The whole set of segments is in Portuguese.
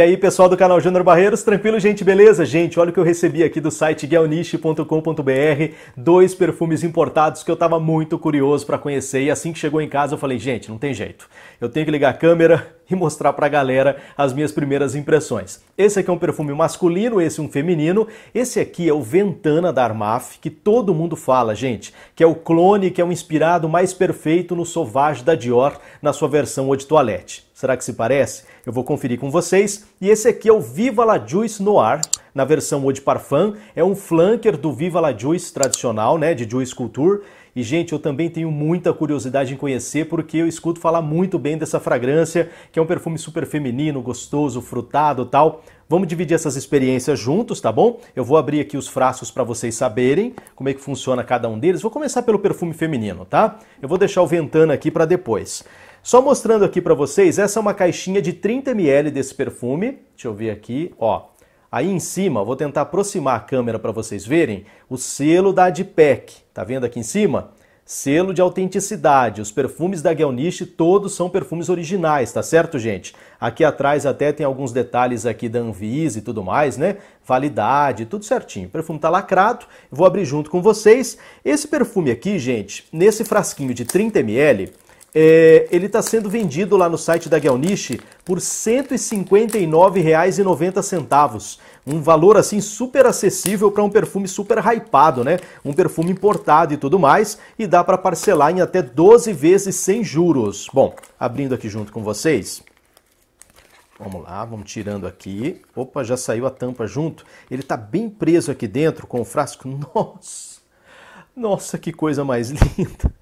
E aí, pessoal do canal Júnior Barreiros, tranquilo, gente? Beleza? Gente, olha o que eu recebi aqui do site guelniche.com.br, dois perfumes importados que eu tava muito curioso para conhecer e assim que chegou em casa eu falei, gente, não tem jeito. Eu tenho que ligar a câmera, e mostrar pra galera as minhas primeiras impressões. Esse aqui é um perfume masculino, esse um feminino. Esse aqui é o Ventana da Armaf, que todo mundo fala, gente, que é o clone que é o inspirado mais perfeito no Sauvage da Dior na sua versão Eau de Toilette. Será que se parece? Eu vou conferir com vocês. E esse aqui é o Viva la Juice Noir, na versão Eau de Parfum. É um flanker do Viva la Juice tradicional, né, de Juice Couture. E, gente, eu também tenho muita curiosidade em conhecer porque eu escuto falar muito bem dessa fragrância, que é um perfume super feminino, gostoso, frutado tal. Vamos dividir essas experiências juntos, tá bom? Eu vou abrir aqui os frascos para vocês saberem como é que funciona cada um deles. Vou começar pelo perfume feminino, tá? Eu vou deixar o Ventana aqui para depois. Só mostrando aqui para vocês, essa é uma caixinha de 30 ml desse perfume. Deixa eu ver aqui, ó. Aí em cima, vou tentar aproximar a câmera para vocês verem o selo da Adipec. Tá vendo aqui em cima? Selo de autenticidade. Os perfumes da Gelnish todos são perfumes originais, tá certo, gente? Aqui atrás até tem alguns detalhes aqui da Anvis e tudo mais, né? Validade, tudo certinho. O perfume tá lacrado, vou abrir junto com vocês. Esse perfume aqui, gente, nesse frasquinho de 30ml, é, ele está sendo vendido lá no site da Gelnish por R$ 159,90. Um valor assim super acessível para um perfume super hypado, né? Um perfume importado e tudo mais, e dá para parcelar em até 12 vezes sem juros. Bom, abrindo aqui junto com vocês, Vamos lá, vamos tirando aqui. Opa, já saiu a tampa junto. Ele está bem preso aqui dentro com o frasco. Nossa! Nossa, que coisa mais linda!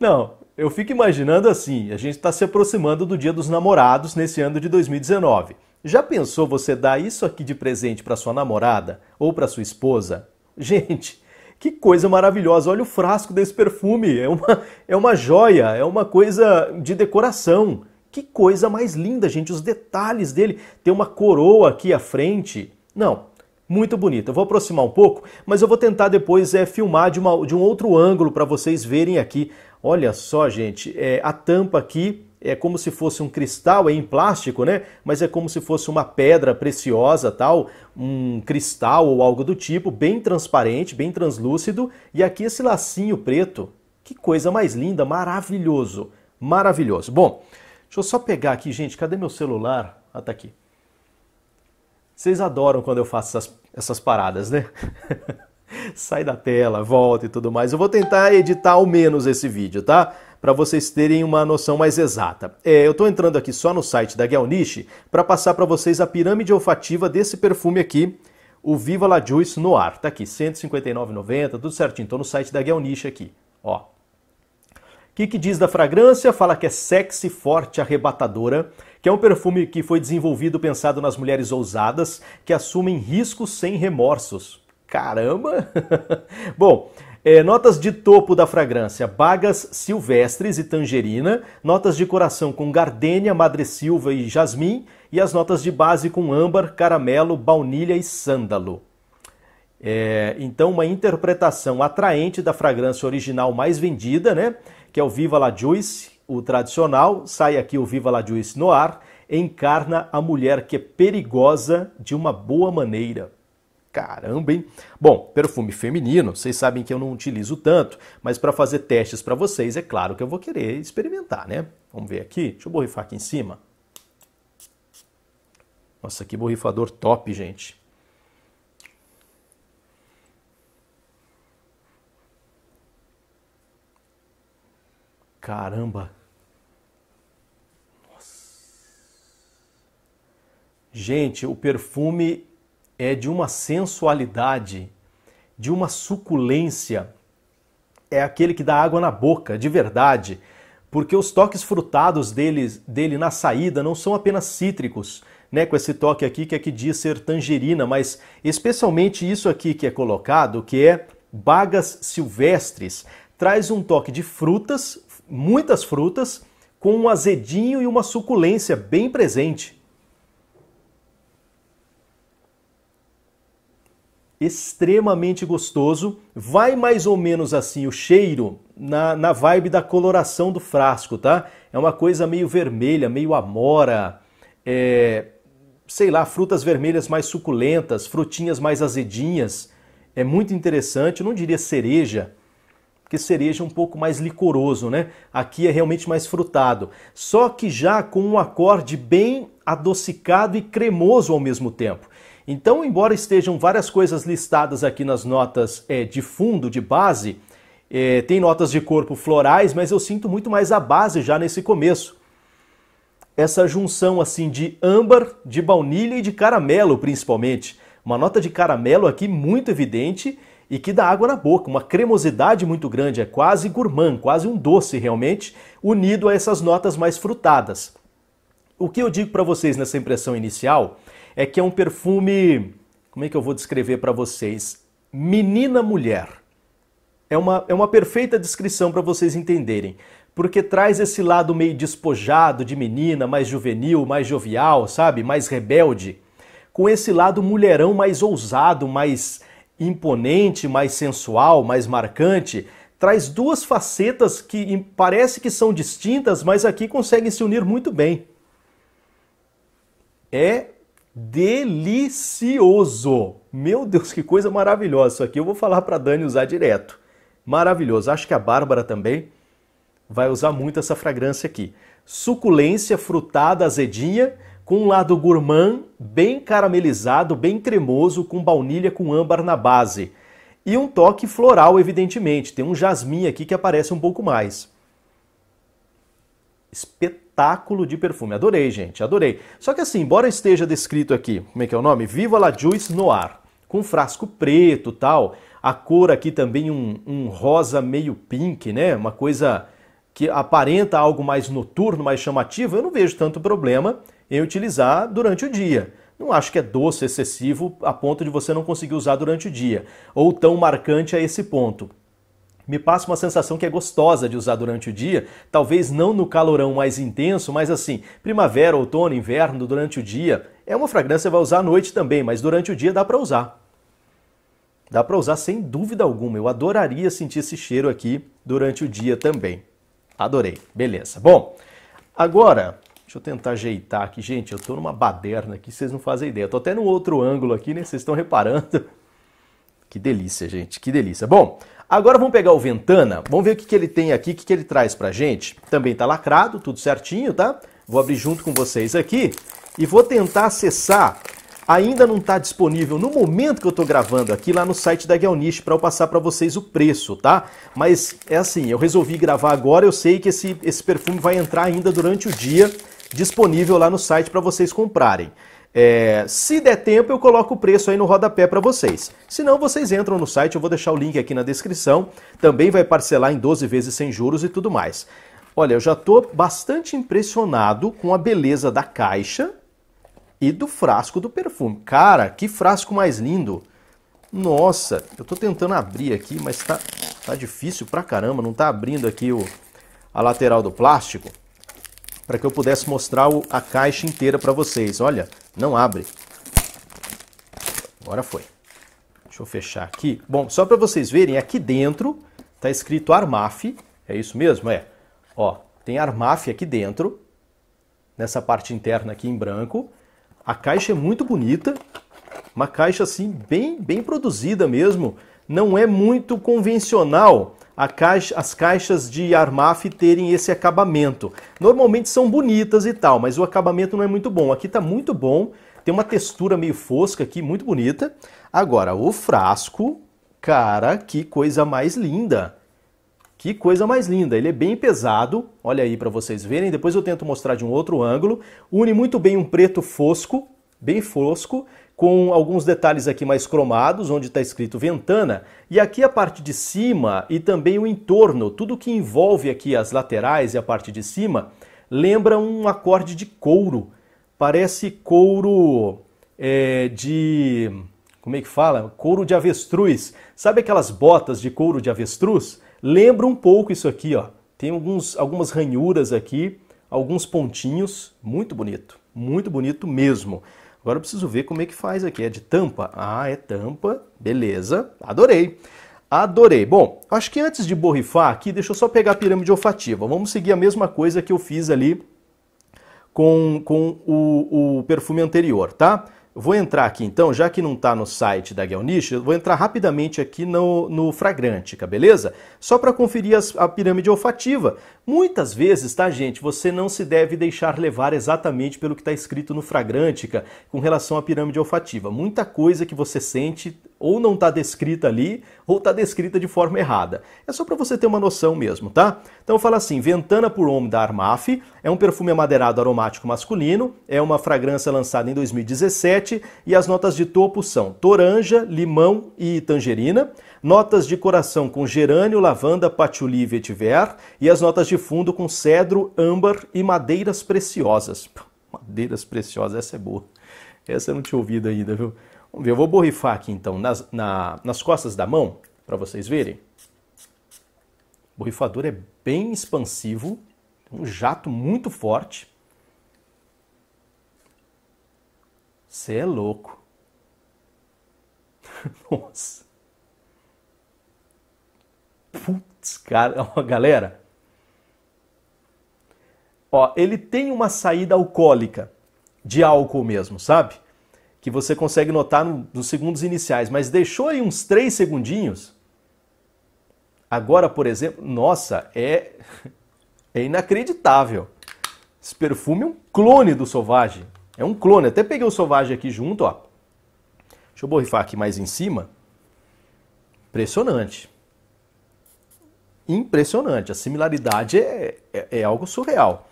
Não, eu fico imaginando assim, a gente está se aproximando do Dia dos Namorados nesse ano de 2019. Já pensou você dar isso aqui de presente para sua namorada ou para sua esposa? Gente, que coisa maravilhosa! Olha o frasco desse perfume, é uma, é uma joia, é uma coisa de decoração. Que coisa mais linda, gente! Os detalhes dele, tem uma coroa aqui à frente. Não, muito bonita. Eu vou aproximar um pouco, mas eu vou tentar depois é, filmar de, uma, de um outro ângulo para vocês verem aqui Olha só, gente, é, a tampa aqui é como se fosse um cristal é em plástico, né? Mas é como se fosse uma pedra preciosa, tal, um cristal ou algo do tipo, bem transparente, bem translúcido. E aqui esse lacinho preto. Que coisa mais linda, maravilhoso, maravilhoso. Bom, deixa eu só pegar aqui, gente, cadê meu celular? Ah, tá aqui. Vocês adoram quando eu faço essas, essas paradas, né? sai da tela, volta e tudo mais. Eu vou tentar editar ao menos esse vídeo, tá? Para vocês terem uma noção mais exata. É, eu estou entrando aqui só no site da Gelnish para passar para vocês a pirâmide olfativa desse perfume aqui, o Viva La Juice Noir. Tá aqui, R$159,90, tudo certinho. Estou no site da Gelnish aqui, ó. O que, que diz da fragrância? Fala que é sexy, forte, arrebatadora, que é um perfume que foi desenvolvido pensado nas mulheres ousadas que assumem riscos sem remorsos. Caramba! Bom, é, notas de topo da fragrância: bagas silvestres e tangerina, notas de coração com gardênia, madressilva e jasmim, e as notas de base com âmbar, caramelo, baunilha e sândalo. É, então, uma interpretação atraente da fragrância original mais vendida, né? Que é o Viva La Juice, o tradicional. Sai aqui o Viva La Juice no ar, encarna a mulher que é perigosa de uma boa maneira. Caramba, hein? Bom, perfume feminino, vocês sabem que eu não utilizo tanto, mas para fazer testes para vocês, é claro que eu vou querer experimentar, né? Vamos ver aqui. Deixa eu borrifar aqui em cima. Nossa, que borrifador top, gente. Caramba. Nossa. Gente, o perfume é de uma sensualidade, de uma suculência. É aquele que dá água na boca, de verdade, porque os toques frutados dele, dele na saída não são apenas cítricos, né, com esse toque aqui que aqui é diz ser tangerina, mas especialmente isso aqui que é colocado, que é bagas silvestres, traz um toque de frutas, muitas frutas, com um azedinho e uma suculência bem presente. extremamente gostoso. Vai mais ou menos assim o cheiro na, na vibe da coloração do frasco, tá? É uma coisa meio vermelha, meio amora, é, sei lá, frutas vermelhas mais suculentas, frutinhas mais azedinhas. É muito interessante, eu não diria cereja, porque cereja é um pouco mais licoroso, né? Aqui é realmente mais frutado. Só que já com um acorde bem adocicado e cremoso ao mesmo tempo. Então, embora estejam várias coisas listadas aqui nas notas é, de fundo, de base, é, tem notas de corpo florais, mas eu sinto muito mais a base já nesse começo. Essa junção assim de âmbar, de baunilha e de caramelo, principalmente. Uma nota de caramelo aqui muito evidente e que dá água na boca, uma cremosidade muito grande, é quase gourmand, quase um doce realmente, unido a essas notas mais frutadas. O que eu digo para vocês nessa impressão inicial é que é um perfume, como é que eu vou descrever para vocês? Menina mulher. É uma, é uma perfeita descrição para vocês entenderem, porque traz esse lado meio despojado de menina, mais juvenil, mais jovial, sabe? Mais rebelde, com esse lado mulherão mais ousado, mais imponente, mais sensual, mais marcante, traz duas facetas que parece que são distintas, mas aqui conseguem se unir muito bem. É delicioso. Meu Deus, que coisa maravilhosa isso aqui. Eu vou falar para Dani usar direto. Maravilhoso. Acho que a Bárbara também vai usar muito essa fragrância aqui. Suculência frutada azedinha, com um lado gourmand, bem caramelizado, bem cremoso, com baunilha com âmbar na base. E um toque floral, evidentemente. Tem um jasmim aqui que aparece um pouco mais. Espetacular espetáculo de perfume. Adorei, gente, adorei. Só que assim, embora esteja descrito aqui, como é que é o nome? Viva la Juice Noir, com frasco preto tal, a cor aqui também um, um rosa meio pink, né? Uma coisa que aparenta algo mais noturno, mais chamativo, eu não vejo tanto problema em utilizar durante o dia. Não acho que é doce excessivo a ponto de você não conseguir usar durante o dia, ou tão marcante a esse ponto me passa uma sensação que é gostosa de usar durante o dia, talvez não no calorão mais intenso, mas assim, primavera, outono, inverno, durante o dia. É uma fragrância que vai usar à noite também, mas durante o dia dá para usar. Dá para usar sem dúvida alguma. Eu adoraria sentir esse cheiro aqui durante o dia também. Adorei. Beleza. Bom, agora, deixa eu tentar ajeitar aqui. Gente, eu estou numa baderna aqui, vocês não fazem ideia. Eu tô até num outro ângulo aqui, né? Vocês estão reparando. Que delícia, gente. Que delícia. Bom, Agora vamos pegar o Ventana, vamos ver o que, que ele tem aqui, o que, que ele traz pra gente. Também tá lacrado, tudo certinho, tá? Vou abrir junto com vocês aqui e vou tentar acessar. Ainda não está disponível no momento que eu estou gravando aqui lá no site da Gelnish para eu passar para vocês o preço, tá? Mas é assim, eu resolvi gravar agora, eu sei que esse, esse perfume vai entrar ainda durante o dia, disponível lá no site para vocês comprarem. É, se der tempo, eu coloco o preço aí no rodapé para vocês. Se não, vocês entram no site, eu vou deixar o link aqui na descrição. Também vai parcelar em 12 vezes sem juros e tudo mais. Olha, eu já estou bastante impressionado com a beleza da caixa e do frasco do perfume. Cara, que frasco mais lindo! Nossa, eu estou tentando abrir aqui, mas está tá difícil pra caramba, não está abrindo aqui o, a lateral do plástico para que eu pudesse mostrar a caixa inteira para vocês. Olha, não abre. Agora foi. Deixa eu fechar aqui. Bom, só para vocês verem, aqui dentro está escrito Armaf. É isso mesmo? É. Ó, tem Armaf aqui dentro, nessa parte interna aqui em branco. A caixa é muito bonita, uma caixa assim bem, bem produzida mesmo. Não é muito convencional caixa, as caixas de Armaf terem esse acabamento. Normalmente são bonitas e tal, mas o acabamento não é muito bom. Aqui está muito bom, tem uma textura meio fosca aqui, muito bonita. Agora, o frasco, cara, que coisa mais linda! Que coisa mais linda! Ele é bem pesado, olha aí para vocês verem. Depois eu tento mostrar de um outro ângulo. Une muito bem um preto fosco bem fosco, com alguns detalhes aqui mais cromados, onde está escrito Ventana, e aqui a parte de cima e também o entorno, tudo que envolve aqui as laterais e a parte de cima, lembra um acorde de couro. Parece couro é, de. Como é que fala? Couro de avestruz. Sabe aquelas botas de couro de avestruz? Lembra um pouco isso aqui, ó. Tem alguns, algumas ranhuras aqui, alguns pontinhos. Muito bonito, muito bonito mesmo. Agora eu preciso ver como é que faz aqui. É de tampa? Ah, é tampa. Beleza. Adorei. Adorei. Bom, acho que antes de borrifar aqui, deixa eu só pegar a pirâmide olfativa. Vamos seguir a mesma coisa que eu fiz ali com, com o, o perfume anterior, tá? vou entrar aqui então, já que não está no site da Gelnish, vou entrar rapidamente aqui no, no Fragrântica, beleza? Só para conferir as, a pirâmide olfativa. Muitas vezes, tá gente, você não se deve deixar levar exatamente pelo que está escrito no Fragrantica com relação à pirâmide olfativa. Muita coisa que você sente ou não está descrita ali, ou está descrita de forma errada. É só para você ter uma noção mesmo, tá? Então fala assim: Ventana por homem da Armaf é um perfume amadeirado aromático masculino, é uma fragrância lançada em 2017 e as notas de topo são toranja, limão e tangerina, notas de coração com gerânio, lavanda, patchouli e vetiver e as notas de fundo com cedro, âmbar e madeiras preciosas. Madeiras preciosas, essa é boa. Essa eu não tinha ouvido ainda, viu? Vamos ver, eu vou borrifar aqui então nas, na, nas costas da mão, para vocês verem. O borrifador é bem expansivo, um jato muito forte. Você é louco. Nossa. Putz, cara, ó, galera. Ó, ele tem uma saída alcoólica de álcool mesmo, sabe? que você consegue notar no, nos segundos iniciais, mas deixou aí uns três segundinhos. Agora, por exemplo, nossa, é, é inacreditável. Esse perfume é um clone do Sauvage. É um clone. Até peguei o Sauvage aqui junto, ó. Deixa eu borrifar aqui mais em cima. Impressionante. Impressionante. A similaridade é, é, é algo surreal.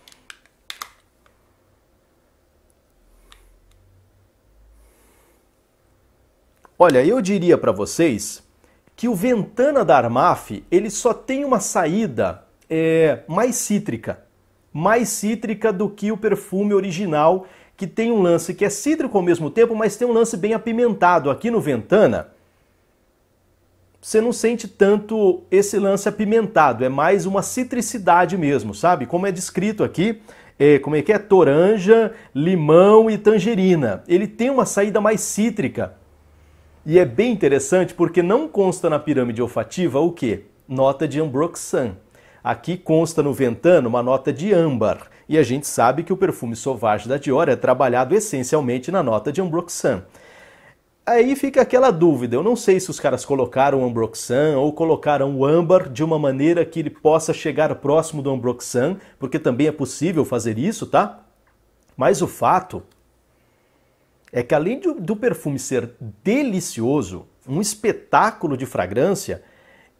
Olha, eu diria para vocês que o Ventana da Armaf ele só tem uma saída é, mais cítrica, mais cítrica do que o perfume original, que tem um lance que é cítrico ao mesmo tempo, mas tem um lance bem apimentado. Aqui no Ventana, você não sente tanto esse lance apimentado, é mais uma citricidade mesmo, sabe? Como é descrito aqui, é, como é que é? Toranja, limão e tangerina. Ele tem uma saída mais cítrica e é bem interessante porque não consta na pirâmide olfativa o quê? Nota de ambroxan. Aqui consta no ventano uma nota de âmbar. E a gente sabe que o perfume Sauvage da Dior é trabalhado essencialmente na nota de ambroxan. Aí fica aquela dúvida, eu não sei se os caras colocaram o Ambroxan ou colocaram o âmbar de uma maneira que ele possa chegar próximo do Ambroxan, porque também é possível fazer isso, tá? Mas o fato é que além do, do perfume ser delicioso, um espetáculo de fragrância,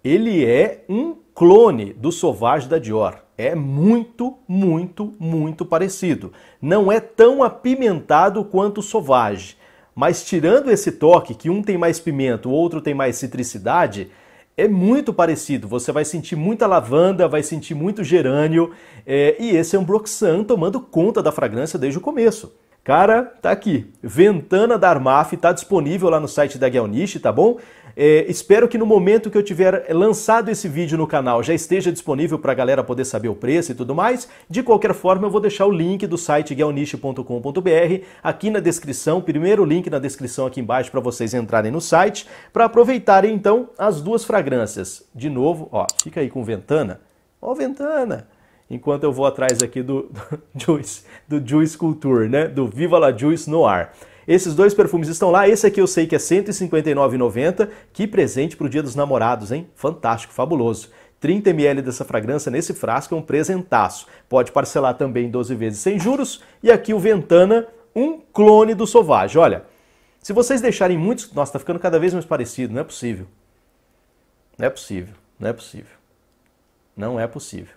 ele é um clone do Sauvage da Dior. É muito, muito, muito parecido. Não é tão apimentado quanto o Sauvage, mas tirando esse toque que um tem mais pimenta, o outro tem mais citricidade, é muito parecido. Você vai sentir muita lavanda, vai sentir muito gerânio, é, e esse é um Broxan tomando conta da fragrância desde o começo. Cara, tá aqui. Ventana da Armaf tá disponível lá no site da Guelniche, tá bom? É, espero que no momento que eu tiver lançado esse vídeo no canal já esteja disponível para a galera poder saber o preço e tudo mais. De qualquer forma, eu vou deixar o link do site guelniche.com.br aqui na descrição, primeiro link na descrição aqui embaixo para vocês entrarem no site, para aproveitarem então as duas fragrâncias. De novo, ó, fica aí com ventana. Ó, ventana! enquanto eu vou atrás aqui do, do Juice, do Juice Couture, né? Do Viva La Juice Noir. Esses dois perfumes estão lá. Esse aqui eu sei que é R$ 159,90. Que presente para o Dia dos Namorados, hein? Fantástico, fabuloso. 30 ml dessa fragrância nesse frasco é um presentaço. Pode parcelar também 12 vezes sem juros. E aqui o Ventana, um clone do Sauvage. Olha, se vocês deixarem muitos... Nossa, tá ficando cada vez mais parecido. Não é possível. Não é possível. Não é possível. Não é possível.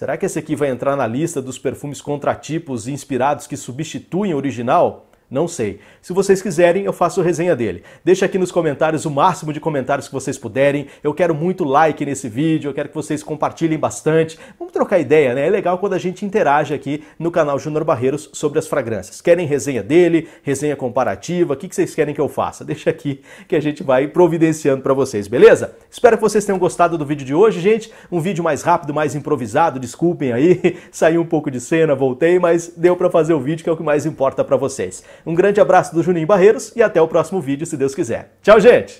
Será que esse aqui vai entrar na lista dos perfumes contratipos inspirados que substituem o original? Não sei. Se vocês quiserem, eu faço resenha dele. Deixa aqui nos comentários o máximo de comentários que vocês puderem. Eu quero muito like nesse vídeo, eu quero que vocês compartilhem bastante. Vamos trocar ideia, né? É legal quando a gente interage aqui no canal Júnior Barreiros sobre as fragrâncias. Querem resenha dele, resenha comparativa? O que vocês querem que eu faça? Deixa aqui que a gente vai providenciando para vocês, beleza? Espero que vocês tenham gostado do vídeo de hoje, gente. Um vídeo mais rápido, mais improvisado, desculpem aí. Saí um pouco de cena, voltei, mas deu para fazer o vídeo que é o que mais importa para vocês. Um grande abraço do Juninho Barreiros e até o próximo vídeo, se Deus quiser. Tchau, gente!